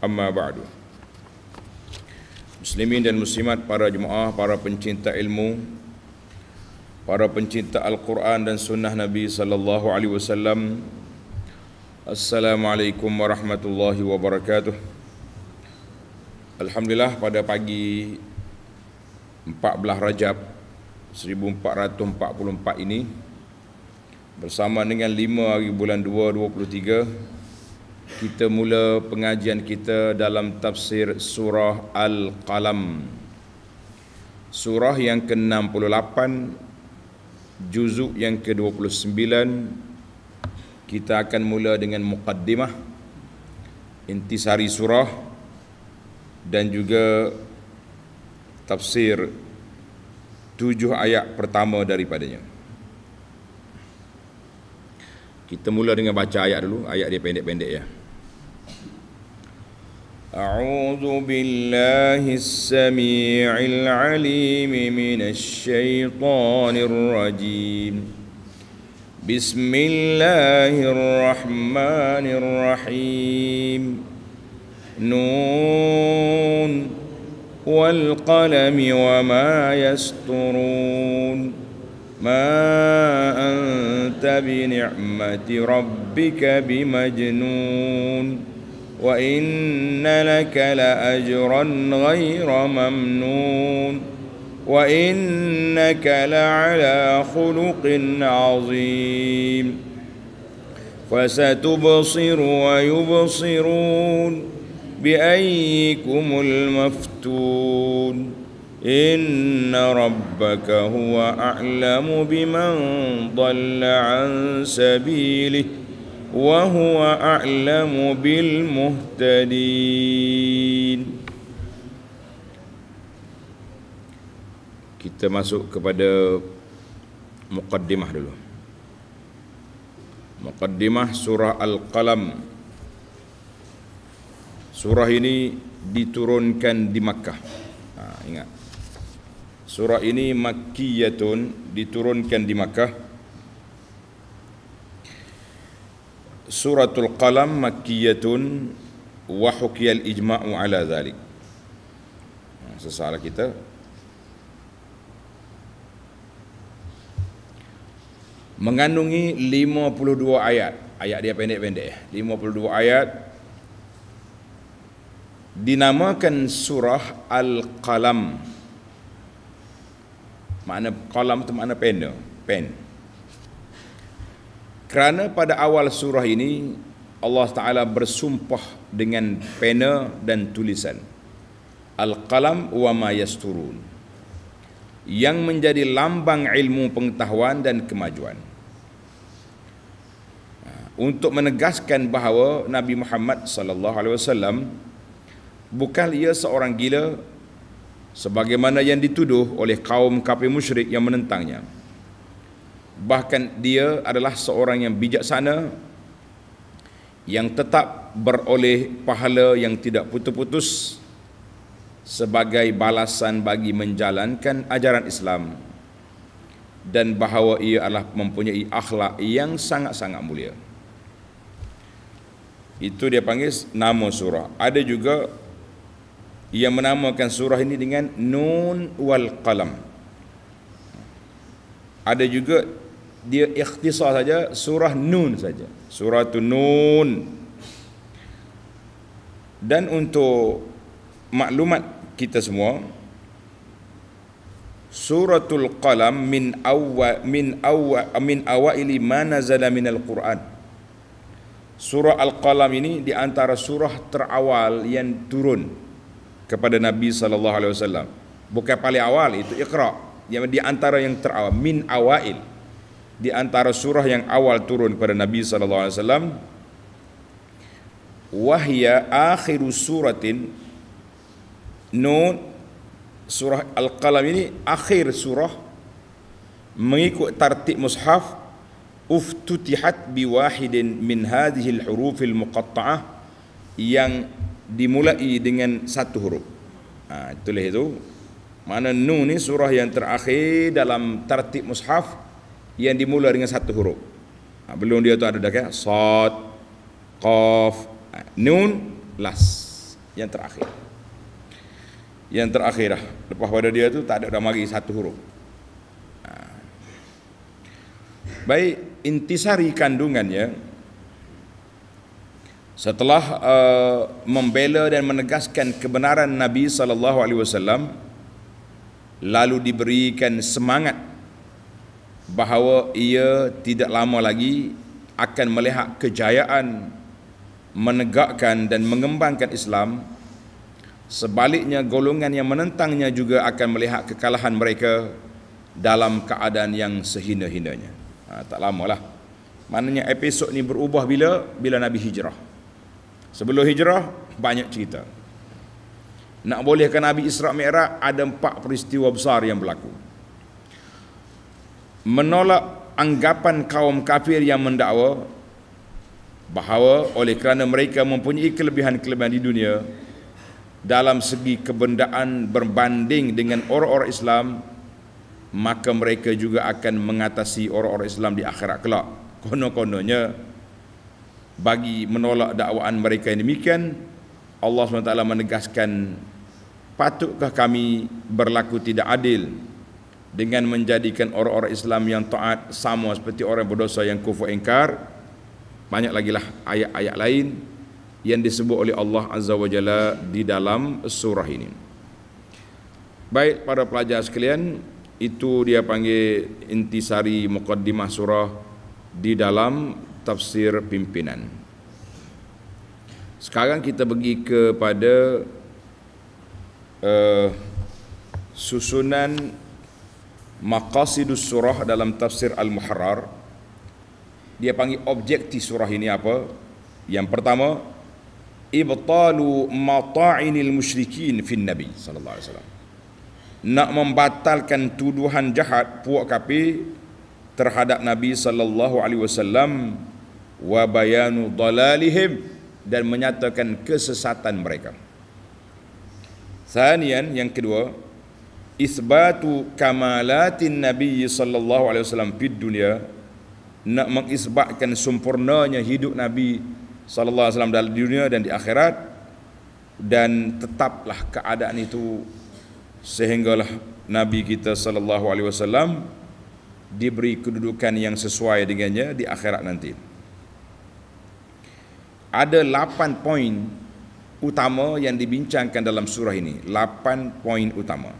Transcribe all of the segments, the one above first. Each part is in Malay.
Amma ba'du Muslimin dan muslimat para jemaah, para pencinta ilmu Para pencinta Al-Quran dan sunnah Nabi sallallahu alaihi wasallam. Assalamualaikum warahmatullahi wabarakatuh. Alhamdulillah pada pagi 14 Rajab 1444 ini bersama dengan 5 hari bulan 2 23 kita mula pengajian kita dalam tafsir surah Al-Qalam Surah yang ke-68 Juzuk yang ke-29 Kita akan mula dengan muqaddimah Intisari surah Dan juga Tafsir Tujuh ayat pertama daripadanya Kita mula dengan baca ayat dulu Ayat dia pendek-pendek ya أعوذ بالله السميع العليم من الشيطان الرجيم بسم الله الرحمن الرحيم نون والقلم وما يسترون ما أنت بنعمة ربك بمجنون وإن لك لأجرا غير ممنون وإنك لعلى خلق عظيم فستبصر ويبصرون بأيكم المفتون إن ربك هو أعلم بمن ضل عن سبيله وهو أعلم بالمهتدين Kita masuk kepada Muqaddimah dulu Muqaddimah surah Al-Qalam Surah ini diturunkan di Makkah ha, Ingat Surah ini Makkiyatun diturunkan di Makkah suratul qalam makkiyatun wa hukiyal ijma'u ala zalik sesalah kita mengandungi 52 ayat ayat dia pendek-pendek 52 ayat dinamakan surah al-qalam makna qalam tu makna pena pen, pen. Kerana pada awal surah ini Allah Taala bersumpah dengan pena dan tulisan. Al-qalam wa ma yasturun. Yang menjadi lambang ilmu pengetahuan dan kemajuan. Ha, untuk menegaskan bahawa Nabi Muhammad sallallahu alaihi wasallam bukan ia seorang gila sebagaimana yang dituduh oleh kaum kafir musyrik yang menentangnya bahkan dia adalah seorang yang bijaksana yang tetap beroleh pahala yang tidak putus-putus sebagai balasan bagi menjalankan ajaran Islam dan bahawa ia adalah mempunyai akhlak yang sangat-sangat mulia. Itu dia panggil nama surah. Ada juga ia menamakan surah ini dengan Nun wal Qalam. Ada juga dia ikhtisar saja surah nun saja surah tu nun dan untuk maklumat kita semua suratul qalam min awwa min awwa min awaili ma nazala min alquran surah al-qalam ini di antara surah terawal yang turun kepada nabi sallallahu alaihi wasallam bukan paling awal itu iqra yang di antara yang terawal min awail di antara surah yang awal turun kepada Nabi sallallahu alaihi wasallam wahya akhiru suratin nun surah al-qalam ini akhir surah mengikut tartib mushaf uftutihat bi biwahidin min hadhihi hurufil huruf muqattaah yang dimulai dengan satu huruf. Ha, itulah itu. Mana Nun ini surah yang terakhir dalam tertib mushaf yang dimula dengan satu huruf. Ha, belum dia tu ada dah kan? Sad, Qaf, ha, Nun, Las. Yang terakhir. Yang terakhir dah. Lepas pada dia tu tak ada dah mari satu huruf. Ha. Baik, intisari kandungannya setelah uh, membela dan menegaskan kebenaran Nabi sallallahu alaihi wasallam lalu diberikan semangat bahawa ia tidak lama lagi akan melihat kejayaan menegakkan dan mengembangkan Islam sebaliknya golongan yang menentangnya juga akan melihat kekalahan mereka dalam keadaan yang sehina-hinanya ha, tak lama lah maknanya episod ni berubah bila bila Nabi hijrah sebelum hijrah banyak cerita nak bolehkan Nabi Isra' Mi'raj ada empat peristiwa besar yang berlaku menolak anggapan kaum kafir yang mendakwa bahawa oleh kerana mereka mempunyai kelebihan-kelebihan di dunia dalam segi kebendaan berbanding dengan orang-orang Islam maka mereka juga akan mengatasi orang-orang Islam di akhirat kelak Kono-kononya bagi menolak dakwaan mereka yang demikian Allah SWT menegaskan patutkah kami berlaku tidak adil dengan menjadikan orang-orang Islam yang taat sama seperti orang berdosa yang kufur ingkar banyak lagi lah ayat-ayat lain yang disebut oleh Allah Azza wa Jalla di dalam surah ini baik para pelajar sekalian itu dia panggil intisari muqaddimah surah di dalam tafsir pimpinan sekarang kita pergi kepada uh, susunan susunan maqasidus surah dalam tafsir al-muharrar dia panggil objektif surah ini apa yang pertama ibtalu mata'inil musyrikin fin nabi sallallahu alaihi nak membatalkan tuduhan jahat puak kapi terhadap nabi sallallahu alaihi wasallam wa dalalihim dan menyatakan kesesatan mereka Sanian yang kedua isbatu kamalatin Nabi sallallahu alaihi wasallam di dunia nak mengisbatkan sempurnanya hidup Nabi sallallahu alaihi wasallam dalam dunia dan di akhirat dan tetaplah keadaan itu sehinggalah Nabi kita sallallahu alaihi wasallam diberi kedudukan yang sesuai dengannya di akhirat nanti. Ada 8 poin utama yang dibincangkan dalam surah ini, 8 poin utama.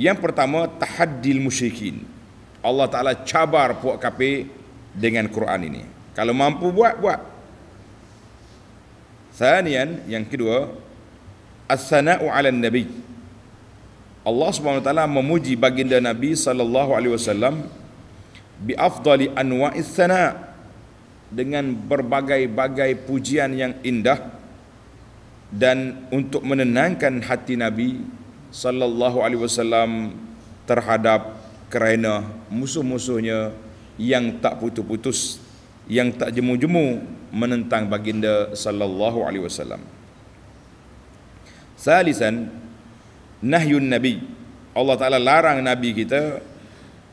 Yang pertama tahaddil musyrikin. Allah Taala cabar puak kafir dengan Quran ini. Kalau mampu buat buat. Sanian yang kedua as-sana'u 'alan nabi. Allah Subhanahu taala memuji baginda Nabi sallallahu alaihi wasallam bi afdali anwa'is sana' dengan berbagai-bagai pujian yang indah dan untuk menenangkan hati Nabi sallallahu alaihi wasallam terhadap kerana musuh-musuhnya yang tak putus-putus yang tak jemu-jemu menentang baginda sallallahu alaihi wasallam. Salisan nahyun nabi. Allah Taala larang nabi kita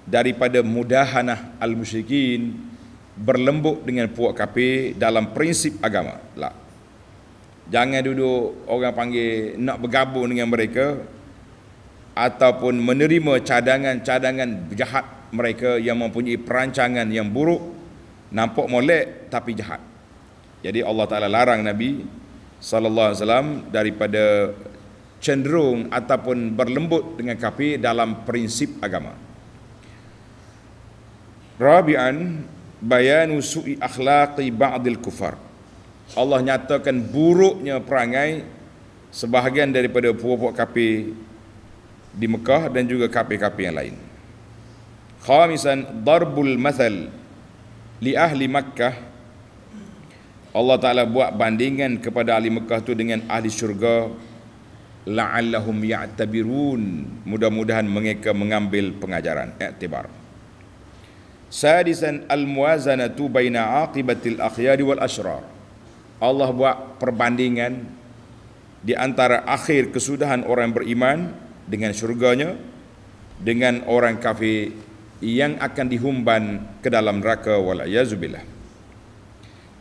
daripada mudahanah al-musyrikin berlembut dengan puak kafir dalam prinsip agama. Lah. Jangan duduk orang panggil nak bergabung dengan mereka, ataupun menerima cadangan-cadangan jahat mereka yang mempunyai perancangan yang buruk nampak molek tapi jahat. Jadi Allah Taala larang Nabi sallallahu alaihi wasallam daripada cenderung ataupun berlembut dengan kafir dalam prinsip agama. Rabi'an bayanu su'i akhlaqi ba'dil kufar. Allah nyatakan buruknya perangai sebahagian daripada puak-puak kafir di Mekah dan juga kafir-kafir yang lain. Khamisan darbul mathal li ahli Makkah Allah Ta'ala buat bandingan kepada ahli Mekah tu dengan ahli syurga la'allahum ya'tabirun mudah-mudahan mereka mengambil pengajaran i'tibar sadisan al-muazanatu baina aqibatil akhyari wal ashrar. Allah buat perbandingan di antara akhir kesudahan orang beriman dengan syurganya dengan orang kafir yang akan dihumban ke dalam raka wal ayazubillah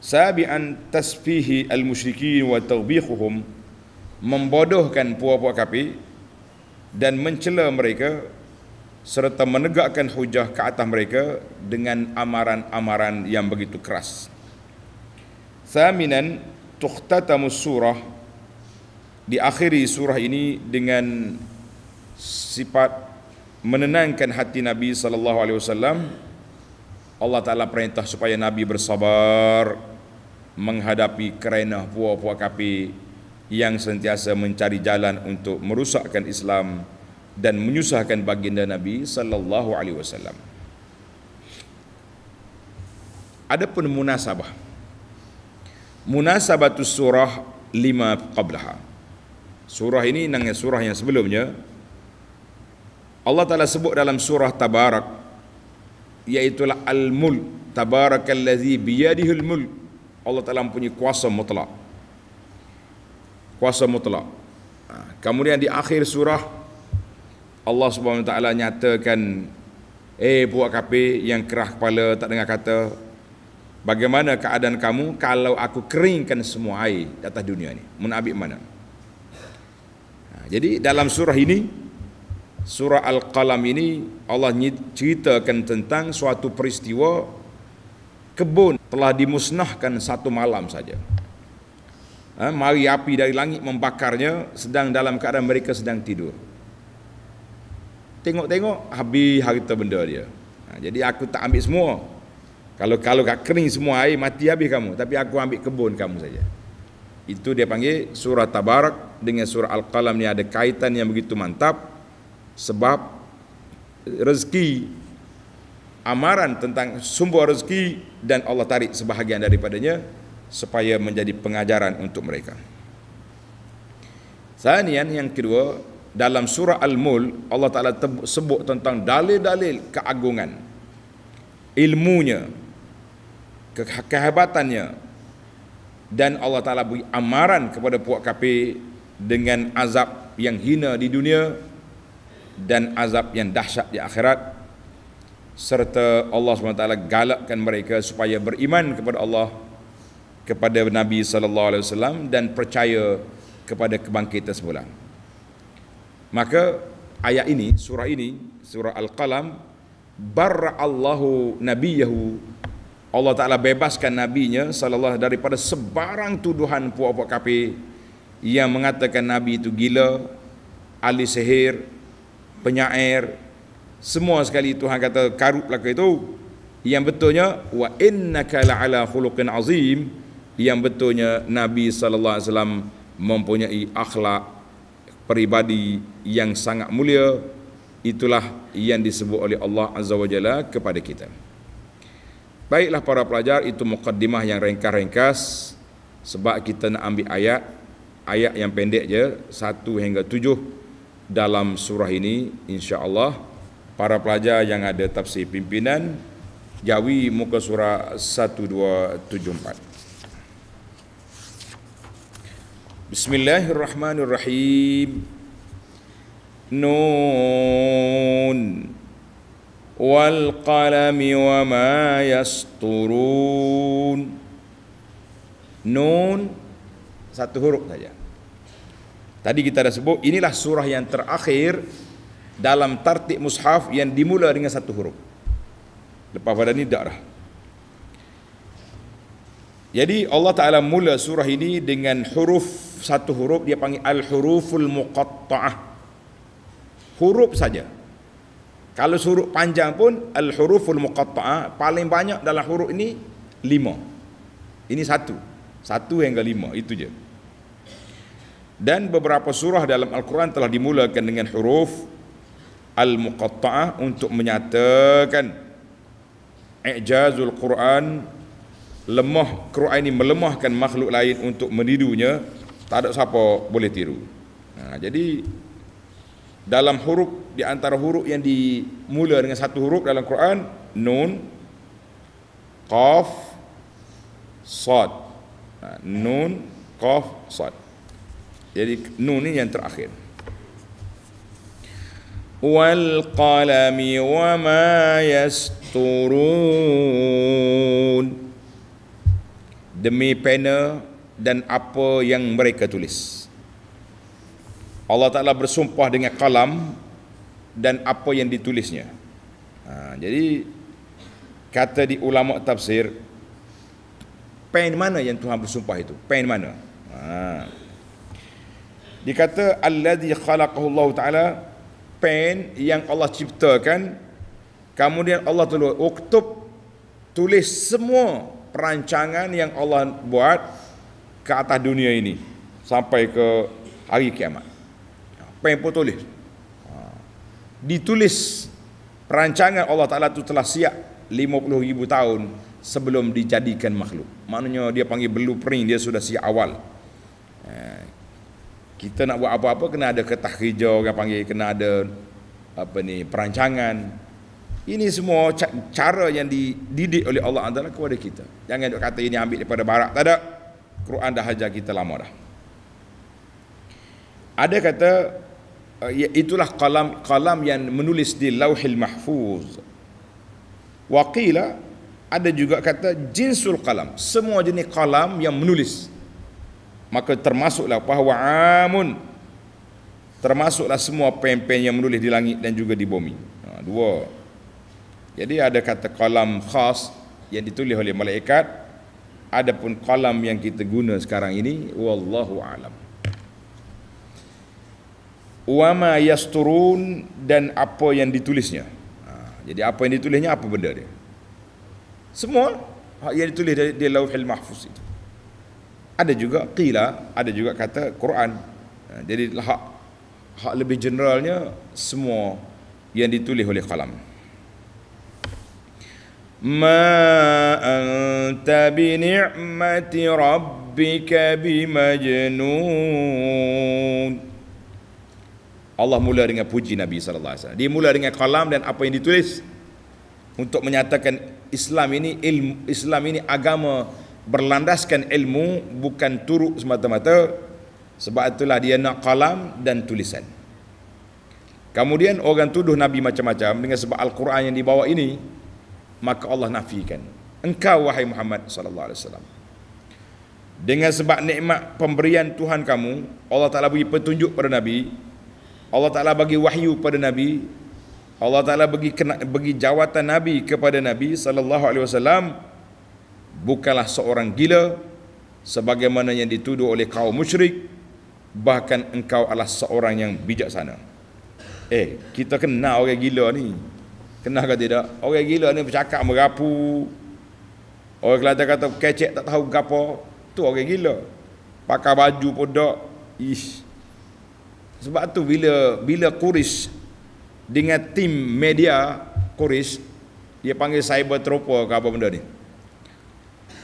sabian tasfihi al musyrikin wa tawbihuhum membodohkan puak-puak kafir dan mencela mereka serta menegakkan hujah ke atas mereka dengan amaran-amaran yang begitu keras thaminan tuhtatamu surah diakhiri surah ini dengan sifat menenangkan hati Nabi sallallahu alaihi wasallam Allah taala perintah supaya Nabi bersabar menghadapi kerana puak-puak kapi yang sentiasa mencari jalan untuk merusakkan Islam dan menyusahkan baginda Nabi sallallahu alaihi wasallam. Adapun munasabah. Munasabatus surah lima qablaha. Surah ini nang surah yang sebelumnya Allah Ta'ala sebut dalam surah Tabarak Iaitulah Al-Mul Tabarak al-lazi biyadihul mul Allah Ta'ala mempunyai kuasa mutlak Kuasa mutlak ha, Kemudian di akhir surah Allah Subhanahu Wa Ta'ala nyatakan Eh buat kapi yang kerah kepala tak dengar kata Bagaimana keadaan kamu kalau aku keringkan semua air atas dunia ini Munabik mana ha, jadi dalam surah ini surah Al-Qalam ini Allah ceritakan tentang suatu peristiwa kebun telah dimusnahkan satu malam saja. Ha, mari api dari langit membakarnya sedang dalam keadaan mereka sedang tidur. Tengok-tengok habis harta benda dia. Ha, jadi aku tak ambil semua. Kalau kalau tak kering semua air mati habis kamu. Tapi aku ambil kebun kamu saja. Itu dia panggil surah Tabarak dengan surah Al-Qalam ni ada kaitan yang begitu mantap sebab rezeki amaran tentang sumber rezeki dan Allah tarik sebahagian daripadanya supaya menjadi pengajaran untuk mereka. Sanian yang kedua, dalam surah Al-Mul Allah Taala sebut tentang dalil-dalil keagungan ilmunya kehebatannya dan Allah Taala beri amaran kepada puak kafir dengan azab yang hina di dunia dan azab yang dahsyat di akhirat serta Allah SWT galakkan mereka supaya beriman kepada Allah kepada Nabi sallallahu alaihi wasallam dan percaya kepada kebangkitan semula. Maka ayat ini, surah ini, surah Al-Qalam barra Allahu nabiyahu Allah Taala bebaskan nabinya sallallahu alaihi daripada sebarang tuduhan puak-puak kafir yang mengatakan nabi itu gila, ahli sihir, penyair semua sekali Tuhan kata karut laka itu yang betulnya wa innaka la'ala khuluqin azim yang betulnya Nabi sallallahu alaihi wasallam mempunyai akhlak peribadi yang sangat mulia itulah yang disebut oleh Allah azza wajalla kepada kita baiklah para pelajar itu mukaddimah yang ringkas-ringkas sebab kita nak ambil ayat ayat yang pendek je 1 hingga 7 dalam surah ini insyaallah para pelajar yang ada tafsir pimpinan jawi muka surah 1274 Bismillahirrahmanirrahim Nun wal qalami wa ma yasturun Nun satu huruf saja Tadi kita dah sebut inilah surah yang terakhir dalam tartik mushaf yang dimula dengan satu huruf. Lepas pada ni dak dah. Jadi Allah Taala mula surah ini dengan huruf satu huruf dia panggil al-huruful muqatta'ah. Huruf saja. Kalau suruh panjang pun al-huruful muqatta'ah paling banyak dalam huruf ini lima. Ini satu. Satu hingga lima itu je dan beberapa surah dalam Al-Quran telah dimulakan dengan huruf Al-Muqatta'ah untuk menyatakan Ijazul Quran lemah Quran ini melemahkan makhluk lain untuk menidunya tak ada siapa boleh tiru nah, ha, jadi dalam huruf di antara huruf yang dimula dengan satu huruf dalam Quran Nun Qaf Sad ha, Nun Qaf Sad jadi nun ini yang terakhir. Wal qalami wa ma yasturun. Demi pena dan apa yang mereka tulis. Allah Ta'ala bersumpah dengan kalam dan apa yang ditulisnya. Ha, jadi, kata di ulama tafsir, pen mana yang Tuhan bersumpah itu? Pen mana? Haa. Dia kata allazi khalaqahu Allah taala pen yang Allah ciptakan kemudian Allah tulis uktub tulis semua perancangan yang Allah buat ke atas dunia ini sampai ke hari kiamat. Pen pun tulis. Ha. Ditulis perancangan Allah Taala itu telah siap 50,000 tahun sebelum dijadikan makhluk. Maknanya dia panggil blueprint dia sudah siap awal. Eh, kita nak buat apa-apa kena ada kertas hijau kan panggil kena ada apa ni perancangan ini semua cara yang dididik oleh Allah Taala kepada kita jangan duk kata ini ambil daripada barat tak ada Quran dah ajar kita lama dah ada kata eh, ya, itulah kalam kalam yang menulis di lauhil mahfuz wa ada juga kata jinsul kalam semua jenis kalam yang menulis maka termasuklah bahwa amun termasuklah semua pen-pen yang menulis di langit dan juga di bumi ha, dua jadi ada kata kolam khas yang ditulis oleh malaikat adapun kolam yang kita guna sekarang ini wallahu alam wa ma yasturun dan apa yang ditulisnya ha, jadi apa yang ditulisnya apa benda dia semua yang ditulis di, di lauhil mahfuz itu ada juga qila ada juga kata Quran ha, jadi hak hak lebih generalnya semua yang ditulis oleh kalam ma anta bi ni'mati rabbika bi majnun Allah mula dengan puji Nabi sallallahu alaihi wasallam. Dia mula dengan kalam dan apa yang ditulis untuk menyatakan Islam ini ilmu Islam ini agama berlandaskan ilmu bukan turuk semata-mata sebab itulah dia nak kalam dan tulisan kemudian orang tuduh Nabi macam-macam dengan sebab Al-Quran yang dibawa ini maka Allah nafikan engkau wahai Muhammad sallallahu alaihi wasallam dengan sebab nikmat pemberian Tuhan kamu Allah Taala bagi petunjuk pada Nabi Allah Taala bagi wahyu pada Nabi Allah Taala bagi bagi jawatan Nabi kepada Nabi sallallahu alaihi wasallam bukanlah seorang gila sebagaimana yang dituduh oleh kaum musyrik bahkan engkau adalah seorang yang bijaksana eh kita kenal orang gila ni kenal ke tidak orang gila ni bercakap merapu orang kelata kata kecek tak tahu gapo tu orang gila pakai baju pun dak ish sebab tu bila bila kuris dengan tim media kuris dia panggil cyber tropa ke apa benda ni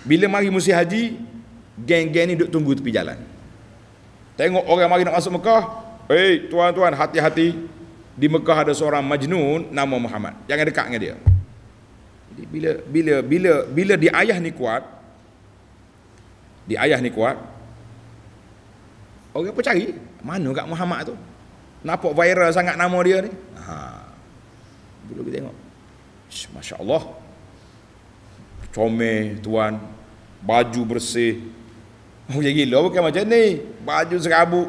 bila mari musim haji, geng-geng ni duk tunggu tepi jalan. Tengok orang mari nak masuk Mekah, "Eh, tuan-tuan, hati-hati. Di Mekah ada seorang majnun nama Muhammad. Jangan dekat dengan dia." Jadi bila bila bila bila di ayah ni kuat, di ayah ni kuat, orang pun cari, mana Gak Muhammad tu? Nampak viral sangat nama dia ni. Ha. Dulu kita tengok. Masya-Allah, comel tuan baju bersih macam gila bukan macam ni baju serabut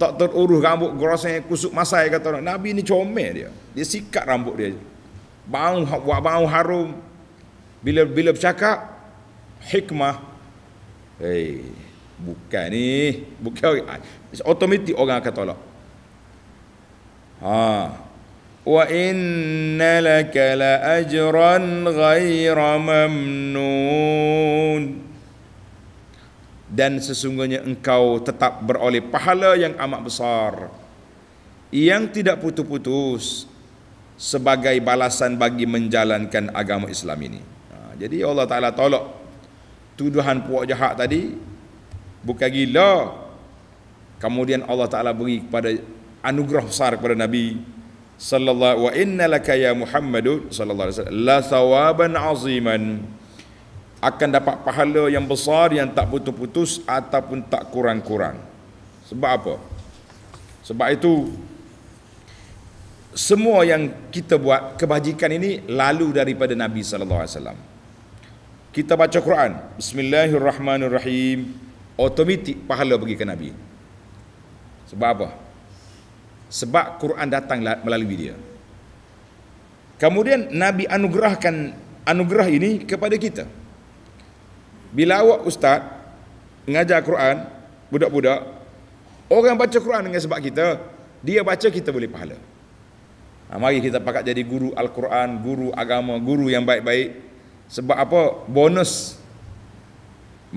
tak teruruh rambut gerosnya kusuk masai kata orang Nabi ni comel dia dia sikat rambut dia bau bau harum bila bila bercakap hikmah hei eh, bukan ni bukan otomatik orang akan tolak ha وإن لك لأجرا غير ممنون dan sesungguhnya engkau tetap beroleh pahala yang amat besar yang tidak putus-putus sebagai balasan bagi menjalankan agama Islam ini. Ha, jadi Allah Taala tolak tuduhan puak jahat tadi bukan gila. Kemudian Allah Taala beri kepada anugerah besar kepada Nabi sallallahu wa inna laka ya muhammadun sallallahu alaihi wasallam la thawaban aziman akan dapat pahala yang besar yang tak putus-putus ataupun tak kurang-kurang sebab apa sebab itu semua yang kita buat kebajikan ini lalu daripada nabi sallallahu alaihi wasallam kita baca Quran bismillahirrahmanirrahim Automatik pahala bagi ke nabi sebab apa sebab Quran datang melalui dia. Kemudian Nabi anugerahkan anugerah ini kepada kita. Bila awak ustaz mengajar Quran budak-budak, orang baca Quran dengan sebab kita, dia baca kita boleh pahala. Ha, mari kita pakat jadi guru Al-Quran, guru agama, guru yang baik-baik. Sebab apa? Bonus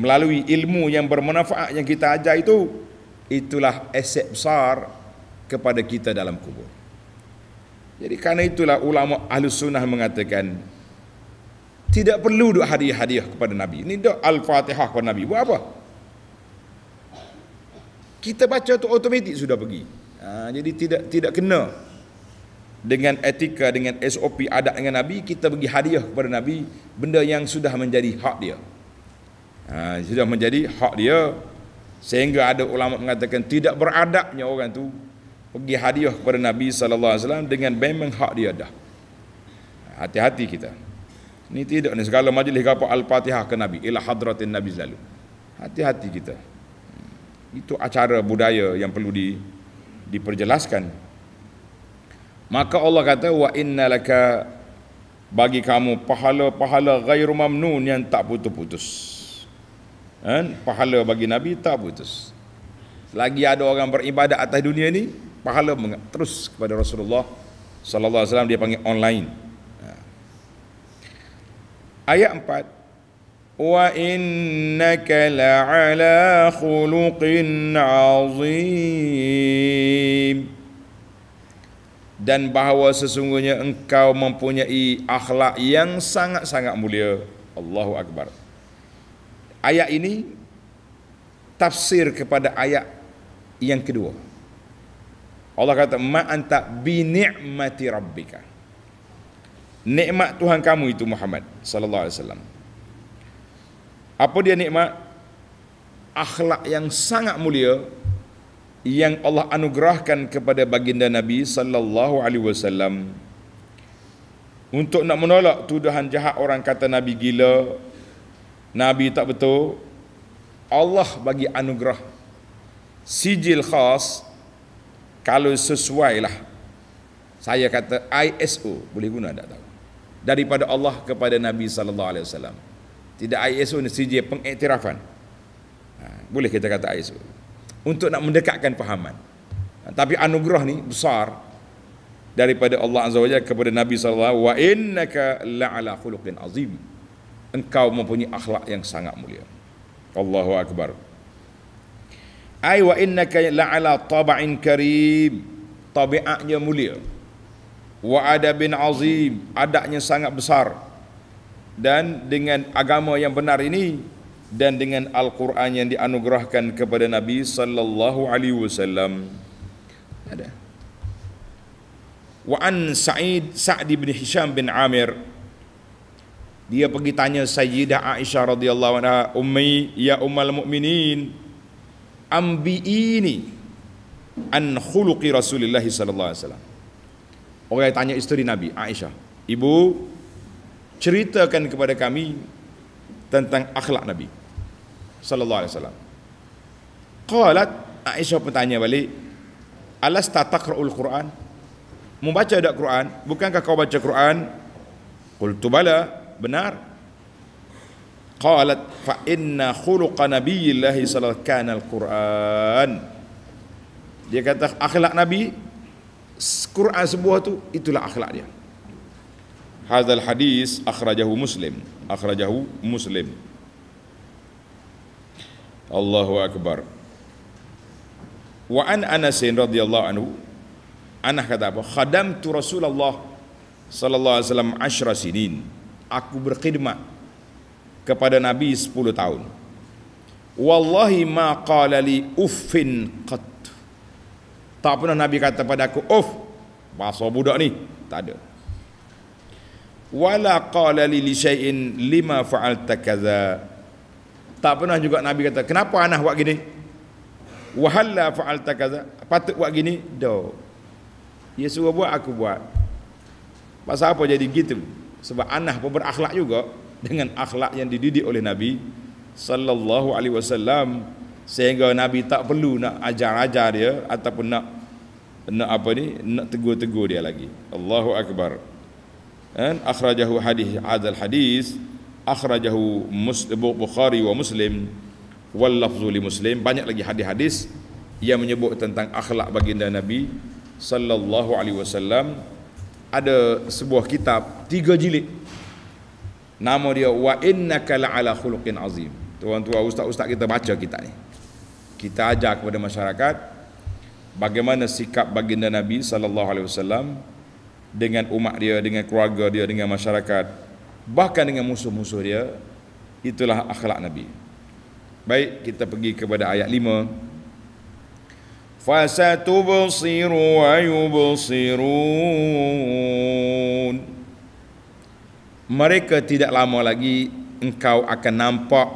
melalui ilmu yang bermanfaat yang kita ajar itu itulah aset besar kepada kita dalam kubur. Jadi karena itulah ulama ahli sunnah mengatakan tidak perlu doa hadiah-hadiah kepada Nabi. Ini doa Al-Fatihah kepada Nabi. Buat apa? Kita baca tu otomatik sudah pergi. Ha, jadi tidak tidak kena dengan etika, dengan SOP adat dengan Nabi, kita bagi hadiah kepada Nabi benda yang sudah menjadi hak dia. Ha, sudah menjadi hak dia sehingga ada ulama mengatakan tidak beradabnya orang tu pergi hadiah kepada Nabi sallallahu alaihi wasallam dengan memang hak dia dah. Hati-hati kita. Ini tidak ni segala majlis gapo al-Fatihah ke Nabi ila hadratin Nabi selalu. Hati-hati kita. Itu acara budaya yang perlu di diperjelaskan. Maka Allah kata wa innalaka bagi kamu pahala-pahala ghairu mamnun yang tak putus-putus. Kan? Pahala bagi Nabi tak putus. Lagi ada orang beribadat atas dunia ni, pahala terus kepada Rasulullah sallallahu alaihi wasallam dia panggil online. Ha. Ayat 4 Wa innaka la'ala khuluqin azim dan bahawa sesungguhnya engkau mempunyai akhlak yang sangat-sangat mulia. Allahu Akbar. Ayat ini tafsir kepada ayat yang kedua. Allah kata ma anta bi ni'mati rabbika. Nikmat Tuhan kamu itu Muhammad sallallahu alaihi wasallam. Apa dia nikmat? Akhlak yang sangat mulia yang Allah anugerahkan kepada baginda Nabi sallallahu alaihi wasallam untuk nak menolak tuduhan jahat orang kata Nabi gila, Nabi tak betul. Allah bagi anugerah sijil khas kalau sesuai lah, saya kata ISO boleh guna tak tahu daripada Allah kepada Nabi sallallahu alaihi wasallam tidak ISO ni sijil pengiktirafan ha, boleh kita kata ISO untuk nak mendekatkan pahaman ha, tapi anugerah ni besar daripada Allah azza wajalla kepada Nabi sallallahu wa innaka la'ala khuluqin azim engkau mempunyai akhlak yang sangat mulia Allahu akbar ai wa innaka la'ala taba'in karim tabiatnya mulia wa adabin azim adabnya sangat besar dan dengan agama yang benar ini dan dengan al-Quran yang dianugerahkan kepada Nabi sallallahu alaihi wasallam ada wa an sa'id sa'd bin hisham bin amir dia pergi tanya sayyidah aisyah radhiyallahu anha ummi ya ummul mukminin ambiini an khuluqi Rasulullah sallallahu alaihi wasallam. Orang tanya isteri Nabi Aisyah, "Ibu, ceritakan kepada kami tentang akhlak Nabi sallallahu alaihi wasallam." Qalat Aisyah pun tanya balik, "Alasta taqra'ul Quran?" Membaca dak Quran? Bukankah kau baca Quran? Qultu bala, benar qalat fa inna khuluq nabiyillahi sallallahu alaihi wasallam kana alquran dia kata akhlak nabi Quran sebuah tu itulah akhlak dia hadzal hadis akhrajahu muslim akhrajahu muslim Allahu akbar wa an anas radhiyallahu anhu anah kata apa khadamtu rasulullah sallallahu alaihi wasallam asyra sinin aku berkhidmat kepada Nabi 10 tahun. Wallahi ma qala li uffin qat. Tak pernah Nabi kata pada aku uff. Bahasa budak ni tak ada. Wala qala li li shay'in lima fa'alta kaza. Tak pernah juga Nabi kata kenapa anak buat gini? Wa halla fa'alta kaza? Patut buat gini? Dok. Dia suruh buat aku buat. Pasal apa jadi gitu? Sebab anak pun berakhlak juga dengan akhlak yang dididik oleh Nabi sallallahu alaihi wasallam sehingga Nabi tak perlu nak ajar-ajar dia ataupun nak nak apa ni nak tegur-tegur dia lagi. Allahu akbar. Dan akhrajahu hadis hadzal hadis akhrajahu Muslim Bukhari wa Muslim wal lafzu li Muslim banyak lagi hadis-hadis yang menyebut tentang akhlak baginda Nabi sallallahu alaihi wasallam ada sebuah kitab tiga jilid Nama dia wa innaka la'ala khuluqin azim. Tuan-tuan ustaz-ustaz kita baca kitab ni. Kita ajar kepada masyarakat bagaimana sikap baginda Nabi sallallahu alaihi wasallam dengan umat dia, dengan keluarga dia, dengan masyarakat, bahkan dengan musuh-musuh dia. Itulah akhlak Nabi. Baik, kita pergi kepada ayat 5. فستبصر ويبصرون mereka tidak lama lagi engkau akan nampak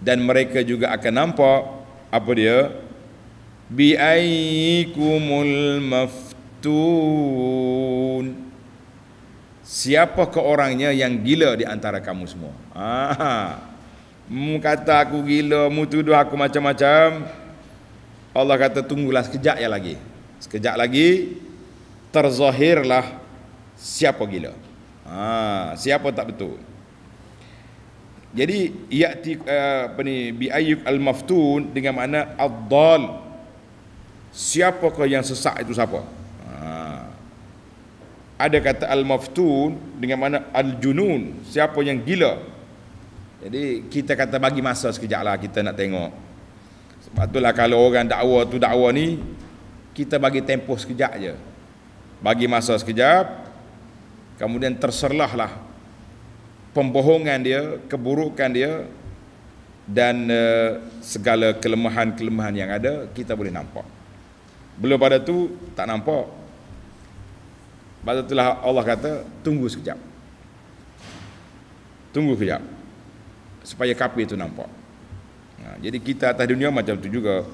dan mereka juga akan nampak apa dia bi aikumul maftun siapa ke orangnya yang gila di antara kamu semua ha mu kata aku gila mu tuduh aku macam-macam Allah kata tunggulah sekejap ya lagi sekejap lagi terzahirlah siapa gila Ha, siapa tak betul? Jadi ia uh, eh, apa ni bi ayyuk al maftun dengan makna ad-dal. Siapakah yang sesak itu siapa? Ha. Ada kata al maftun dengan makna al junun, siapa yang gila. Jadi kita kata bagi masa sekejap lah kita nak tengok. Sebab itulah kalau orang dakwa tu dakwa ni kita bagi tempoh sekejap je. Bagi masa sekejap, kemudian terserlahlah pembohongan dia, keburukan dia dan uh, segala kelemahan-kelemahan yang ada kita boleh nampak. Belum pada tu tak nampak. Pada itulah Allah kata tunggu sekejap. Tunggu sekejap. Supaya kapi itu nampak. Nah, ha, jadi kita atas dunia macam tu juga.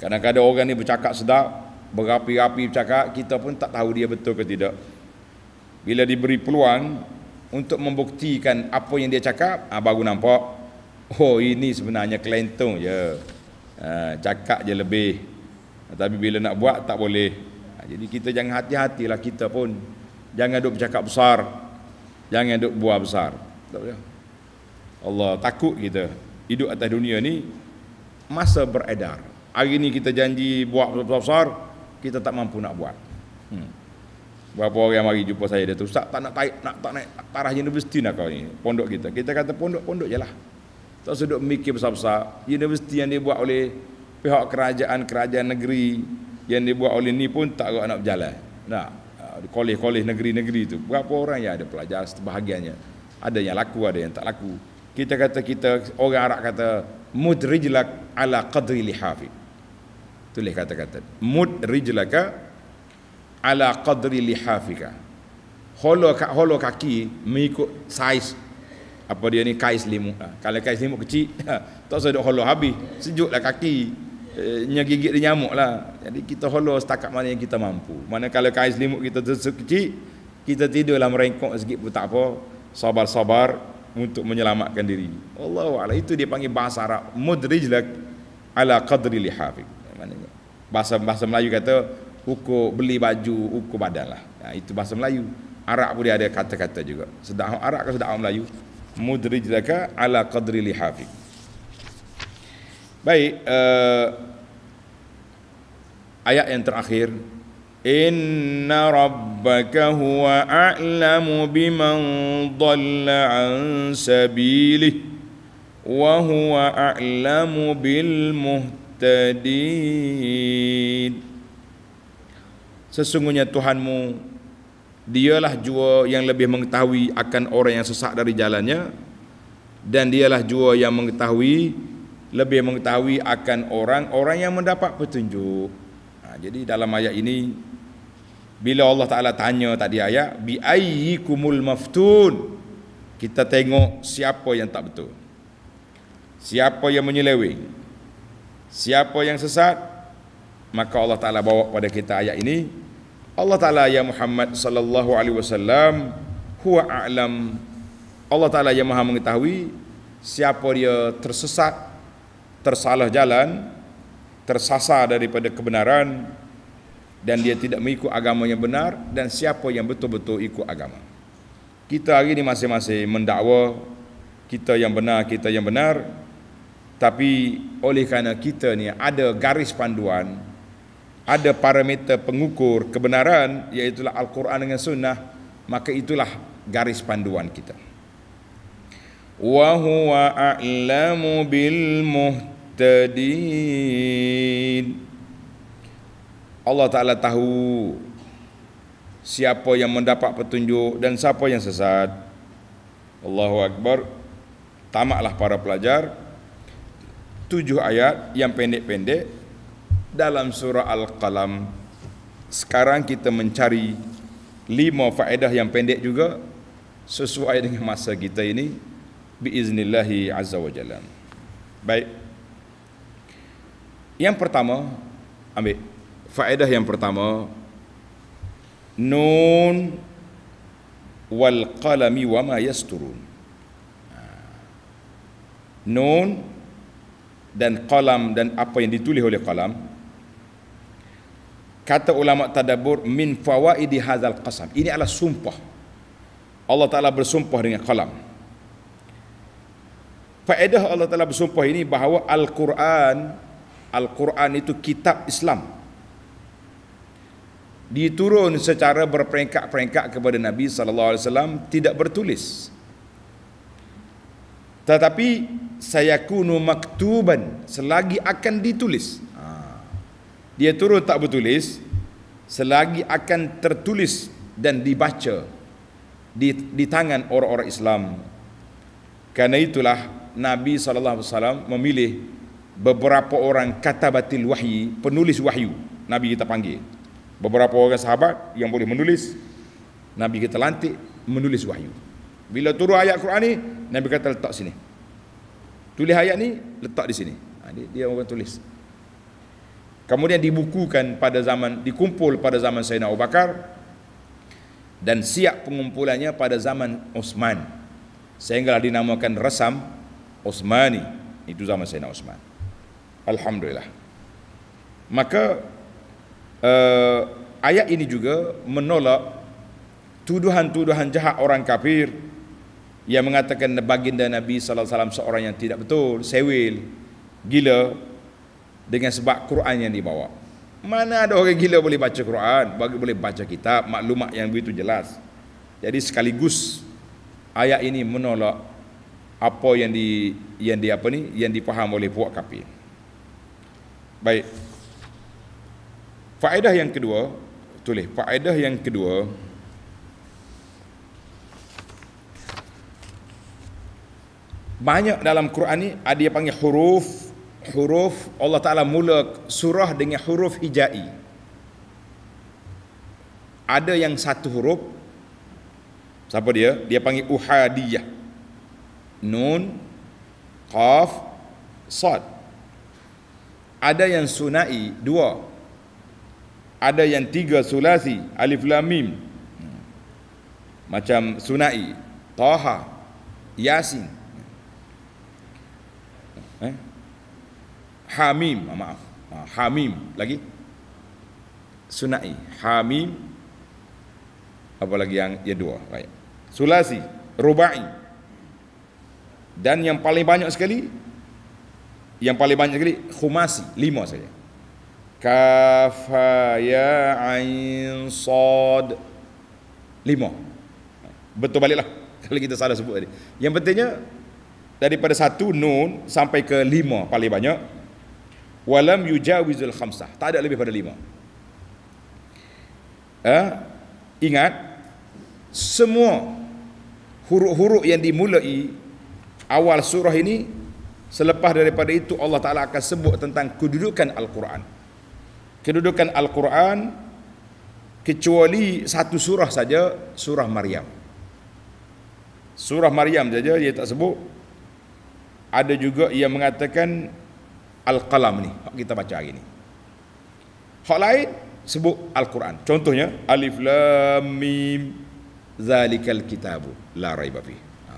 Kadang-kadang orang ni bercakap sedap, berapi-api bercakap, kita pun tak tahu dia betul ke tidak bila diberi peluang untuk membuktikan apa yang dia cakap ha, baru nampak oh ini sebenarnya kelentong je ha, cakap je lebih tapi bila nak buat tak boleh ha, jadi kita jangan hati-hatilah kita pun jangan duk bercakap besar jangan duk buat besar tak boleh Allah takut kita hidup atas dunia ni masa beredar hari ni kita janji buat besar-besar kita tak mampu nak buat hmm berapa orang mari jumpa saya dia tu tak nak taik, nak tak naik tarah universiti nak kau ni pondok kita kita kata pondok-pondok jelah tak usah mikir besar-besar universiti yang dibuat oleh pihak kerajaan kerajaan negeri yang dibuat oleh ni pun tak ada nak berjalan nah ah, di kolej-kolej negeri-negeri tu berapa orang yang ada pelajar sebahagiannya ada yang laku ada yang tak laku kita kata kita orang Arab kata mudrijlak ala qadri lihafi tulis kata-kata mudrijlaka ala qadri lihafika holo ka holo kaki mengikut saiz apa dia ni kais limu ha, kalau kais limu kecil ha, tak sedok holo habis sejuklah kaki eh, nya gigit dia nyamuk lah jadi kita holo setakat mana yang kita mampu mana kalau kais limu kita tersuk kecil kita tidur dalam rengkok sikit pun tak apa sabar-sabar untuk menyelamatkan diri Allah wala itu dia panggil bahasa Arab mudrijlak ala qadri lihafik bahasa bahasa Melayu kata ukur beli baju, ukur badan lah. Ya, itu bahasa Melayu. Arab pun dia ada kata-kata juga. Sedah Arab ke sedah Melayu? Mudrij laka ala qadri lihafik. Baik. Uh, ayat yang terakhir. Inna rabbaka huwa a'lamu biman dhalla an sabilih wa huwa a'lamu bil muhtadin sesungguhnya Tuhanmu dialah jua yang lebih mengetahui akan orang yang sesat dari jalannya dan dialah jua yang mengetahui lebih mengetahui akan orang-orang yang mendapat petunjuk ha, jadi dalam ayat ini bila Allah Ta'ala tanya tadi ayat bi ayyikumul maftun kita tengok siapa yang tak betul siapa yang menyeleweng siapa yang sesat maka Allah Ta'ala bawa pada kita ayat ini Allah Taala ya Muhammad sallallahu alaihi wasallam huwa a'lam. Allah Taala ya Maha mengetahui siapa dia tersesat, tersalah jalan, tersasar daripada kebenaran dan dia tidak mengikut agama yang benar dan siapa yang betul-betul ikut agama. Kita hari ini masing-masing mendakwa kita yang benar, kita yang benar tapi oleh kerana kita ni ada garis panduan ada parameter pengukur kebenaran iaitu al-Quran dengan sunnah maka itulah garis panduan kita wa huwa a'lamu bil muhtadin Allah Taala tahu siapa yang mendapat petunjuk dan siapa yang sesat Allahu akbar tamaklah para pelajar tujuh ayat yang pendek-pendek dalam surah Al-Qalam. Sekarang kita mencari lima faedah yang pendek juga sesuai dengan masa kita ini biiznillahi azza wa jalla. Baik. Yang pertama, ambil faedah yang pertama nun wal qalami wa ma yasturun. Nun dan qalam dan apa yang ditulis oleh qalam kata ulama tadabbur min fawaidi hadzal qasam ini adalah sumpah Allah taala bersumpah dengan qalam faedah Allah taala bersumpah ini bahawa al-Quran al-Quran itu kitab Islam diturun secara berperingkat-peringkat kepada Nabi sallallahu alaihi wasallam tidak bertulis tetapi saya sayakunu maktuban selagi akan ditulis dia turut tak bertulis selagi akan tertulis dan dibaca di, di tangan orang-orang Islam. Karena itulah Nabi SAW memilih beberapa orang katabatil wahyu, penulis wahyu, Nabi kita panggil. Beberapa orang sahabat yang boleh menulis, Nabi kita lantik menulis wahyu. Bila turun ayat Quran ni, Nabi kata letak sini. Tulis ayat ni, letak di sini. Ha, dia, dia orang tulis kemudian dibukukan pada zaman dikumpul pada zaman Sayyidina Abu Bakar dan siap pengumpulannya pada zaman Osman sehinggalah dinamakan resam Osmani itu zaman Sayyidina Osman Alhamdulillah maka uh, ayat ini juga menolak tuduhan-tuduhan jahat orang kafir yang mengatakan baginda Nabi SAW seorang yang tidak betul, sewil, gila, dengan sebab Quran yang dibawa. Mana ada orang gila boleh baca Quran, bagi boleh baca kitab, maklumat yang begitu jelas. Jadi sekaligus ayat ini menolak apa yang di yang di apa ni yang dipaham oleh buah kapi. Baik. Faedah yang kedua, tulis faedah yang kedua banyak dalam Quran ni ada yang panggil huruf huruf Allah Taala mula surah dengan huruf hijai. Ada yang satu huruf siapa dia? Dia panggil uhadiyah. Nun, qaf, sad. Ada yang sunai dua. Ada yang tiga sulasi, alif lam mim. Macam sunai, taha, yasin. Eh? Hamim, ah, maaf. Ah, Hamim lagi. Sunai, Hamim. Apa lagi yang ya dua, baik. Sulasi, Rubai. Dan yang paling banyak sekali yang paling banyak sekali khumasi, lima saja. Kafaya ain sad lima. Betul baliklah kalau kita salah sebut tadi. Yang pentingnya daripada satu nun sampai ke lima paling banyak walam yujawizul khamsah tak ada lebih pada lima eh, ingat semua huruf-huruf yang dimulai awal surah ini selepas daripada itu Allah Ta'ala akan sebut tentang kedudukan Al-Quran kedudukan Al-Quran kecuali satu surah saja surah Maryam surah Maryam saja dia tak sebut ada juga yang mengatakan Al-Qalam ni hak kita baca hari ni. Hak lain sebut Al-Quran. Contohnya Alif Lam Mim Zalikal Kitabu la raiba fi. Ha.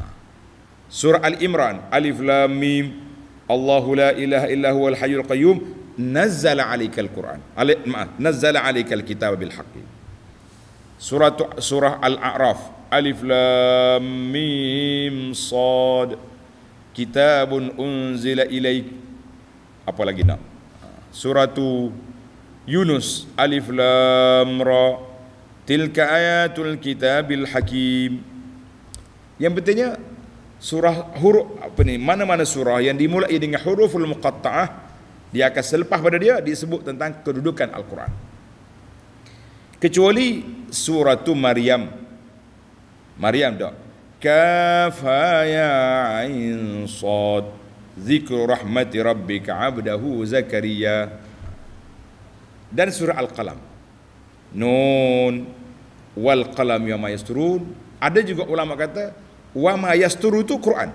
Surah Al-Imran Alif Lam Mim Allahu la ilaha illa huwal hayyul qayyum nazzala alaikal Quran. Al nazzala alaikal Kitab bil haqqi. Surah Surah Al-A'raf Alif Lam Mim Sad Kitabun unzila ilaika apa lagi nak ha, surah tu Yunus alif lam ra tilka ayatul kitabil hakim yang pentingnya surah huruf apa ni mana-mana surah yang dimulai dengan huruful muqatta'ah dia akan selepas pada dia disebut tentang kedudukan al-Quran kecuali surah tu Maryam Maryam dak kafaya ain sad zikru rahmati rabbika abdahu zakaria dan surah al-qalam nun wal qalam yama yasturun ada juga ulama kata wa ma itu Quran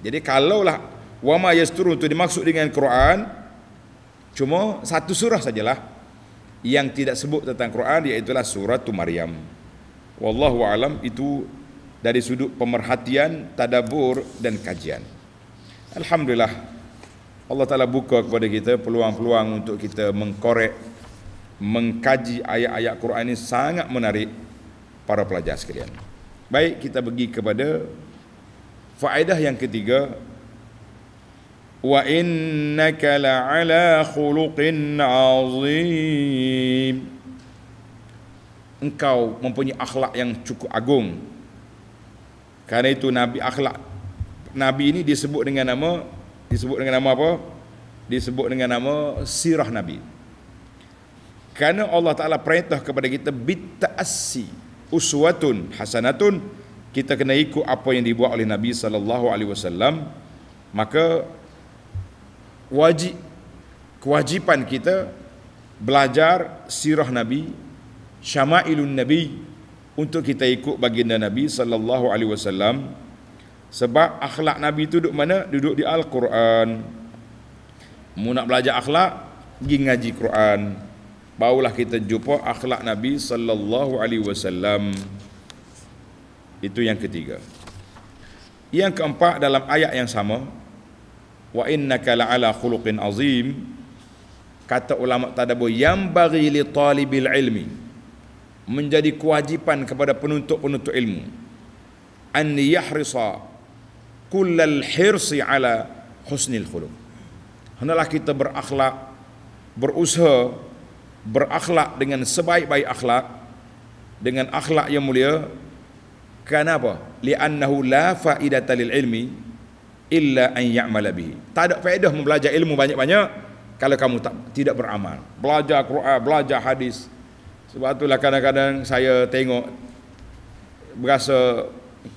jadi kalaulah wa ma itu dimaksud dengan Quran cuma satu surah sajalah yang tidak sebut tentang Quran iaitu lah surah Maryam wallahu alam itu dari sudut pemerhatian tadabur dan kajian Alhamdulillah Allah Ta'ala buka kepada kita peluang-peluang untuk kita mengkorek Mengkaji ayat-ayat Quran ini sangat menarik Para pelajar sekalian Baik kita pergi kepada Faedah yang ketiga Wa innaka la'ala khuluqin azim Engkau mempunyai akhlak yang cukup agung Karena itu Nabi akhlak Nabi ini disebut dengan nama disebut dengan nama apa? Disebut dengan nama sirah Nabi. Kerana Allah Taala perintah kepada kita bitta'assi uswatun hasanatun kita kena ikut apa yang dibuat oleh Nabi sallallahu alaihi wasallam maka wajib kewajipan kita belajar sirah Nabi syama'ilun Nabi untuk kita ikut baginda Nabi sallallahu alaihi wasallam sebab akhlak Nabi tu duduk mana? Duduk di Al-Quran. Mu nak belajar akhlak, pergi ngaji Quran. Barulah kita jumpa akhlak Nabi sallallahu alaihi wasallam. Itu yang ketiga. Yang keempat dalam ayat yang sama, wa innaka la'ala khuluqin azim kata ulama tadabbur yang bagi li talibil ilmi menjadi kewajipan kepada penuntut-penuntut ilmu an yahrisa kullal hirsi ala husnil khuluq hendaklah kita berakhlak berusaha berakhlak dengan sebaik-baik akhlak dengan akhlak yang mulia kenapa li'annahu la fa'idata lil ilmi illa an ya'mala bihi tak ada faedah mempelajari ilmu banyak-banyak kalau kamu tak tidak beramal belajar Quran belajar hadis sebab itulah kadang-kadang saya tengok berasa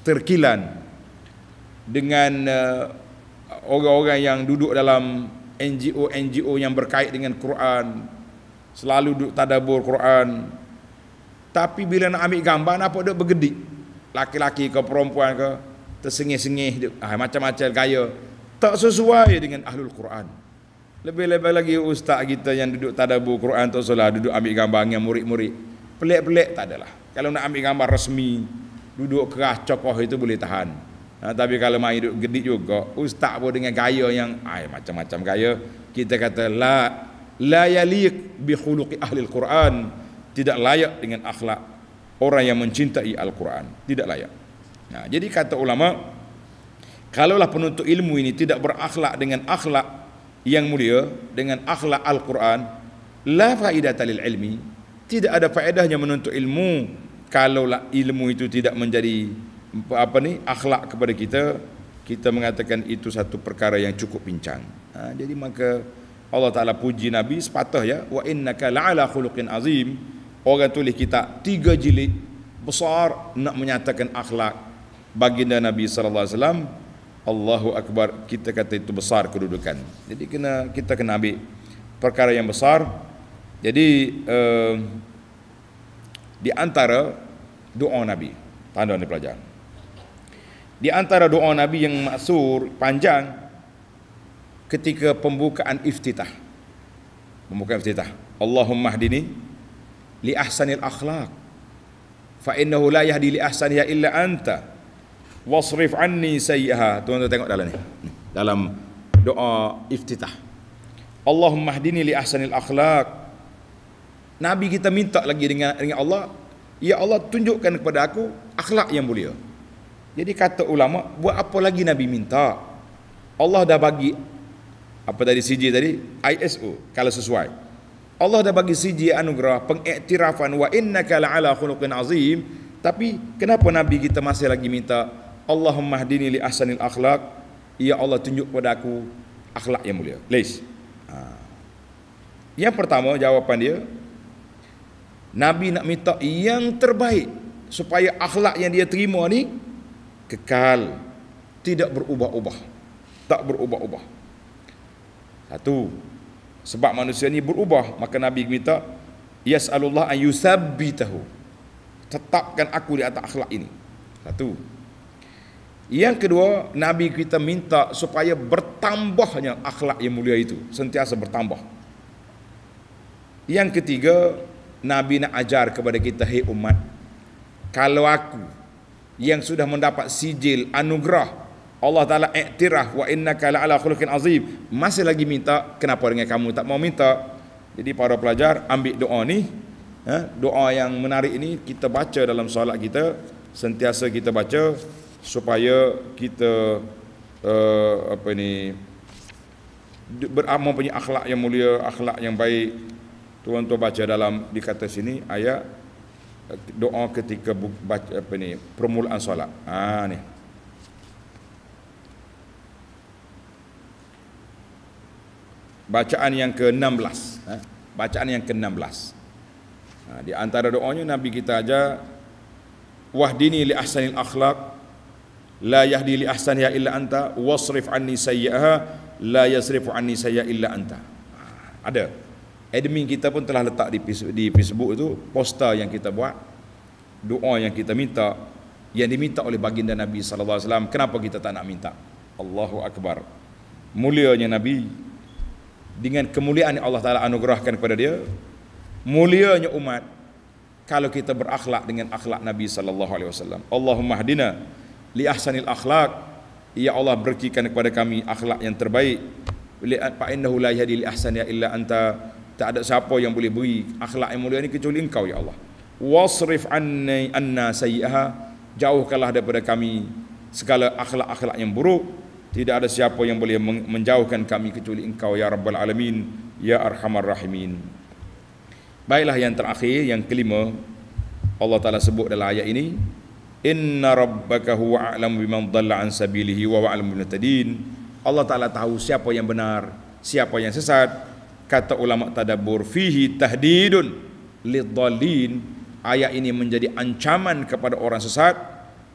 terkilan dengan uh, orang-orang yang duduk dalam NGO-NGO yang berkait dengan Quran selalu duduk tadabur Quran tapi bila nak ambil gambar apa dia bergedik laki-laki ke perempuan ke tersengih-sengih ah, macam-macam gaya tak sesuai dengan ahlul Quran lebih-lebih lagi ustaz kita yang duduk tadabur Quran tak salah duduk ambil gambar dengan murid-murid pelik-pelik tak adalah kalau nak ambil gambar resmi duduk kerah cokoh itu boleh tahan Ha, tapi kalau mak hidup gedik juga, ustaz pun dengan gaya yang ay, macam-macam gaya, kita kata la la yaliq bi khuluqi ahli al-Quran, tidak layak dengan akhlak orang yang mencintai al-Quran, tidak layak. Nah, ha, jadi kata ulama kalaulah penuntut ilmu ini tidak berakhlak dengan akhlak yang mulia dengan akhlak al-Quran, la faidah talil ilmi, tidak ada faedahnya menuntut ilmu kalaulah ilmu itu tidak menjadi apa ni akhlak kepada kita kita mengatakan itu satu perkara yang cukup pincang ha, jadi maka Allah Taala puji nabi sepatah ya wa innaka la'ala khuluqin azim orang tulis kita tiga jilid besar nak menyatakan akhlak baginda nabi sallallahu alaihi wasallam Allahu akbar kita kata itu besar kedudukan jadi kena kita kena ambil perkara yang besar jadi uh, di antara doa nabi tanda ni pelajaran di antara doa Nabi yang maksur panjang ketika pembukaan iftitah. Pembukaan iftitah. Allahumma hdini li ahsanil akhlaq fa innahu la yahdi li ahsaniha illa anta wasrif anni sayyiha. Tuan-tuan tengok dalam ni. Dalam doa iftitah. Allahumma hdini li ahsanil akhlaq. Nabi kita minta lagi dengan dengan Allah, ya Allah tunjukkan kepada aku akhlak yang mulia. Jadi kata ulama, buat apa lagi Nabi minta? Allah dah bagi apa tadi CJ tadi? ISO kalau sesuai. Allah dah bagi CJ anugerah pengiktirafan wa innaka la'ala khuluqin azim. Tapi kenapa Nabi kita masih lagi minta Allahumma hdini li ahsanil akhlaq? Ya Allah tunjuk pada aku akhlak yang mulia. Please. Ha. Yang pertama jawapan dia Nabi nak minta yang terbaik supaya akhlak yang dia terima ni kekal tidak berubah-ubah tak berubah-ubah satu sebab manusia ni berubah maka nabi minta yasallallahu an yusabbitahu tetapkan aku di atas akhlak ini satu yang kedua nabi kita minta supaya bertambahnya akhlak yang mulia itu sentiasa bertambah yang ketiga nabi nak ajar kepada kita hey umat kalau aku yang sudah mendapat sijil anugerah Allah Taala iktiraf wa innaka la'ala khuluqin azim masih lagi minta kenapa dengan kamu tak mau minta jadi para pelajar ambil doa ni ha, doa yang menarik ini kita baca dalam solat kita sentiasa kita baca supaya kita uh, apa ni beramal ah, punya akhlak yang mulia akhlak yang baik tuan-tuan baca dalam dikata sini ayat doa ketika baca apa ni permulaan solat ha ni bacaan yang ke-16 ha? bacaan yang ke-16 ha, di antara doanya nabi kita aja wahdini li ahsanil akhlaq la yahdi li ahsaniha illa anta wasrif anni sayyi'aha la yasrifu anni sayyi'a illa anta ha, ada admin kita pun telah letak di Facebook itu poster yang kita buat doa yang kita minta yang diminta oleh baginda Nabi sallallahu alaihi wasallam kenapa kita tak nak minta Allahu akbar mulianya nabi dengan kemuliaan yang Allah taala anugerahkan kepada dia mulianya umat kalau kita berakhlak dengan akhlak Nabi sallallahu alaihi wasallam Allahumma hadina li ahsanil akhlak. ya Allah berikan kepada kami akhlak yang terbaik li fa innahu la yahdi li anta tak ada siapa yang boleh beri akhlak yang mulia ini kecuali engkau ya Allah wasrif anni anna sayyaha jauhkanlah daripada kami segala akhlak-akhlak yang buruk tidak ada siapa yang boleh menjauhkan kami kecuali engkau ya rabbal alamin ya arhamar rahimin baiklah yang terakhir yang kelima Allah taala sebut dalam ayat ini inna rabbaka huwa a'lamu biman dhalla an sabilihi wa wa'lamu bil Allah taala tahu siapa yang benar siapa yang sesat kata ulama tadabbur fihi tahdidun lidhalin ayat ini menjadi ancaman kepada orang sesat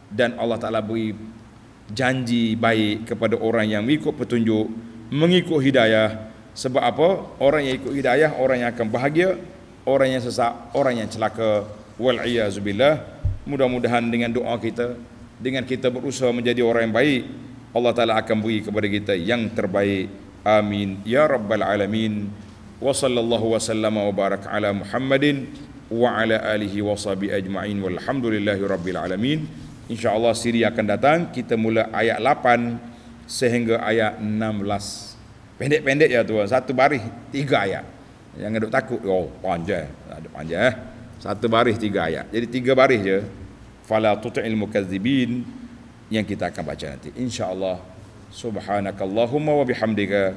dan Allah Taala beri janji baik kepada orang yang mengikut petunjuk mengikut hidayah sebab apa orang yang ikut hidayah orang yang akan bahagia orang yang sesat orang yang celaka wal iazubillah mudah-mudahan dengan doa kita dengan kita berusaha menjadi orang yang baik Allah Taala akan beri kepada kita yang terbaik amin ya rabbal alamin wa sallallahu wa sallama wa barak ala muhammadin wa ala alihi wa sahbihi ajma'in walhamdulillahi rabbil alamin insyaallah siri akan datang kita mula ayat 8 sehingga ayat 16 pendek-pendek ya tuan satu baris tiga ayat jangan duk takut oh panjang ada panjang eh satu baris tiga ayat jadi tiga baris je fala tuti'il mukazzibin yang kita akan baca nanti insyaallah subhanakallahumma wa bihamdika